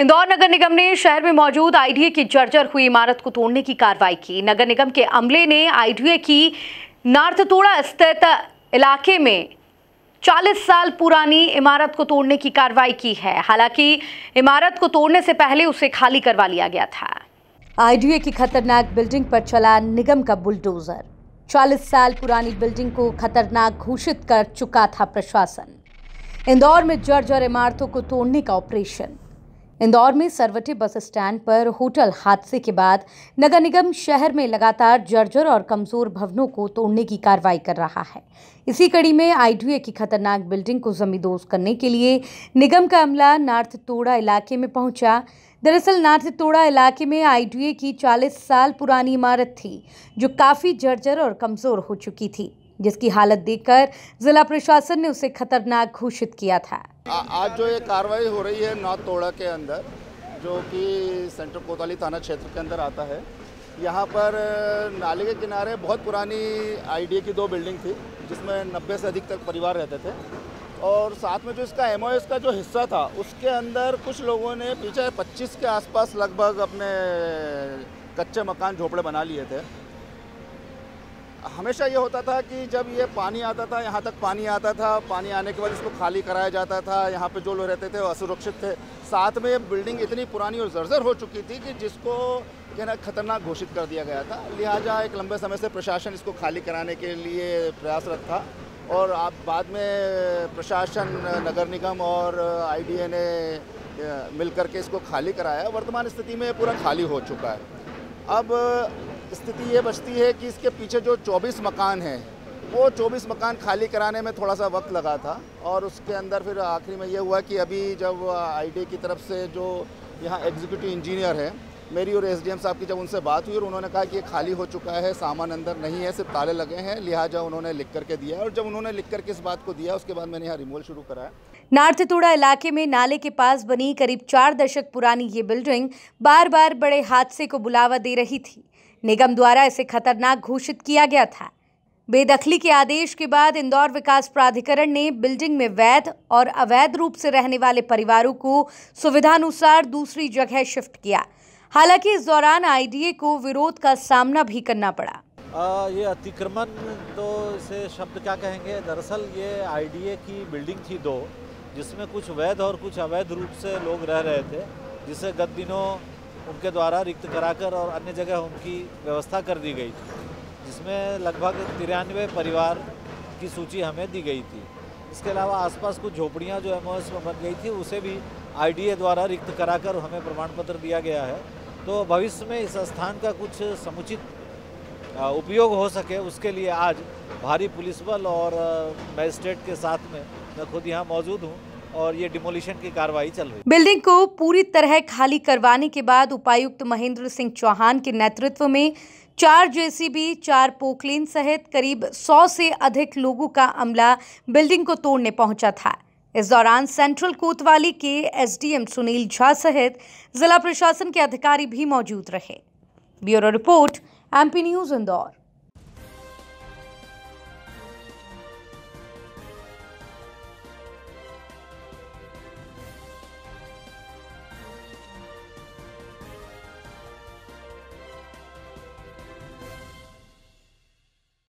इंदौर नगर निगम ने शहर में मौजूद आईडीए की जर्जर हुई इमारत को तोड़ने की कार्रवाई की नगर निगम के अमले ने आईडीए की नार्थतोड़ा स्थित इलाके में 40 साल पुरानी इमारत को तोड़ने की कार्रवाई की है हालांकि इमारत को तोड़ने से पहले उसे खाली करवा लिया गया था आईडीए की खतरनाक बिल्डिंग पर चला निगम का बुलडोजर 40 साल पुरानी बिल्डिंग को खतरनाक घोषित कर चुका था प्रशासन इंदौर में जर्जर इमारतों को तोड़ने का ऑपरेशन इंदौर में सरवटे बस स्टैंड पर होटल हादसे के बाद नगर निगम शहर में लगातार जर्जर और कमजोर भवनों को तोड़ने की कार्रवाई कर रहा है इसी कड़ी में आईडीए की खतरनाक बिल्डिंग को जमींदोज करने के लिए निगम का अमला नार्थ तोड़ा इलाके में पहुंचा दरअसल नार्थ तोड़ा इलाके में आईडीए की 40 साल पुरानी इमारत थी जो काफ़ी जर्जर और कमज़ोर हो चुकी थी जिसकी हालत देखकर जिला प्रशासन ने उसे खतरनाक घोषित किया था आ, आज जो ये कार्रवाई हो रही है नौ तोड़ा के अंदर जो कि सेंट्रल कोतवाली थाना क्षेत्र के अंदर आता है यहाँ पर नाले के किनारे बहुत पुरानी आई की दो बिल्डिंग थी जिसमें नब्बे से अधिक तक परिवार रहते थे और साथ में जो इसका एम का जो हिस्सा था उसके अंदर कुछ लोगों ने पीछे 25 के आसपास लगभग अपने कच्चे मकान झोपड़े बना लिए थे हमेशा ये होता था कि जब ये पानी आता था यहाँ तक पानी आता था पानी आने के बाद इसको खाली कराया जाता था यहाँ पे जो लोग रहते थे वो असुरक्षित थे साथ में बिल्डिंग इतनी पुरानी और जर्जर हो चुकी थी कि जिसको कहना खतरनाक घोषित कर दिया गया था लिहाजा एक लंबे समय से प्रशासन इसको खाली कराने के लिए प्रयासरत था और आप बाद में प्रशासन नगर निगम और आई ने मिल के इसको खाली कराया वर्तमान स्थिति में पूरा खाली हो चुका है अब स्थिति ये बचती है कि इसके पीछे जो 24 मकान हैं वो 24 मकान खाली कराने में थोड़ा सा वक्त लगा था और उसके अंदर फिर आखिरी में ये हुआ कि अभी जब आईडी की तरफ से जो यहाँ एग्जीक्यूटिव इंजीनियर है मेरी और एसडीएम साहब की जब उनसे बात हुई और उन्होंने कहा कि ये खाली हो चुका है सामान अंदर नहीं है सिर्फ ताले लगे हैं लिहाजा उन्होंने लिख करके दिया और जब उन्होंने लिख करके इस बात को दिया उसके बाद मैंने यहाँ रिमोल शुरू कराया नारतोड़ा इलाके में नाले के पास बनी करीब चार दशक पुरानी ये बिल्डिंग बार बार बड़े हादसे को बुलावा दे रही थी निगम द्वारा इसे खतरनाक घोषित किया गया था बेदखली के आदेश के बाद इंदौर विकास प्राधिकरण ने बिल्डिंग में वैध और अवैध रूप से रहने वाले परिवारों को सुविधानुसार दूसरी जगह शिफ्ट किया हालांकि इस दौरान आईडीए को विरोध का सामना भी करना पड़ा आ, ये अतिक्रमण तो इसे शब्द क्या कहेंगे दरअसल ये आईडीए की बिल्डिंग थी दो जिसमें कुछ वैध और कुछ अवैध रूप से लोग रह रहे थे जिसे गत दिनों उनके द्वारा रिक्त कराकर और अन्य जगह उनकी व्यवस्था कर दी गई थी जिसमें लगभग तिरानवे परिवार की सूची हमें दी गई थी इसके अलावा आसपास कुछ झोपड़ियाँ जो एम में बन गई थी उसे भी आई द्वारा रिक्त कराकर हमें प्रमाण पत्र दिया गया है तो भविष्य में इस स्थान का कुछ समुचित उपयोग हो सके उसके लिए आज भारी पुलिस बल और मजिस्ट्रेट के साथ में मैं खुद यहाँ मौजूद हूँ और ये डिमोलिशन की कार्रवाई चल रही बिल्डिंग को पूरी तरह खाली करवाने के बाद उपायुक्त महेंद्र सिंह चौहान के नेतृत्व में चार जेसीबी, चार पोकलेन सहित करीब 100 से अधिक लोगों का अमला बिल्डिंग को तोड़ने पहुंचा था इस दौरान सेंट्रल कोतवाली के एसडीएम सुनील झा सहित जिला प्रशासन के अधिकारी भी मौजूद रहे bureau report MP news Indore